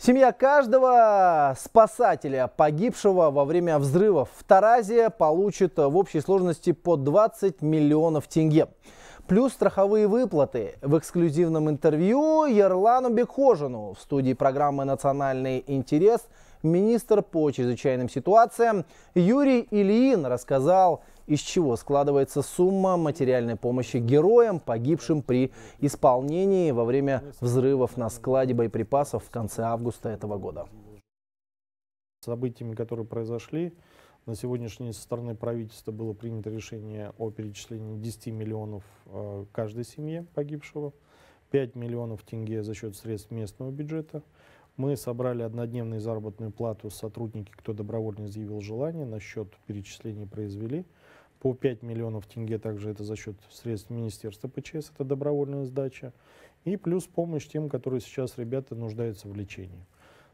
Семья каждого спасателя, погибшего во время взрывов в Таразе, получит в общей сложности по 20 миллионов тенге. Плюс страховые выплаты. В эксклюзивном интервью Ерлану Бекхожину в студии программы «Национальный интерес» министр по чрезвычайным ситуациям Юрий Ильин рассказал, из чего складывается сумма материальной помощи героям, погибшим при исполнении во время взрывов на складе боеприпасов в конце августа этого года. Событиями, которые произошли, на сегодняшний день со стороны правительства было принято решение о перечислении 10 миллионов э, каждой семье погибшего, 5 миллионов тенге за счет средств местного бюджета, мы собрали однодневную заработную плату сотрудники, кто добровольно заявил желание, на счет перечислений произвели. По 5 миллионов тенге также это за счет средств Министерства ПЧС, это добровольная сдача. И плюс помощь тем, которые сейчас ребята нуждаются в лечении.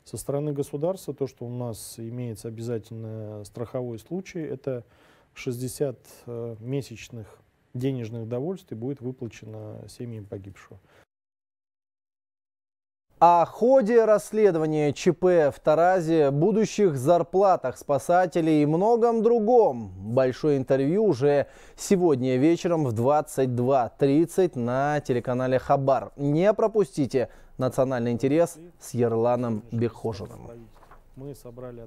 Со стороны государства то, что у нас имеется обязательно страховой случай, это 60 э, месячных денежных довольствий будет выплачено семьям погибшего. О ходе расследования ЧП в Таразе, будущих зарплатах спасателей и многом другом. Большое интервью уже сегодня вечером в 22.30 на телеканале «Хабар». Не пропустите «Национальный интерес» с Ерланом Бехожиным. Мы собрали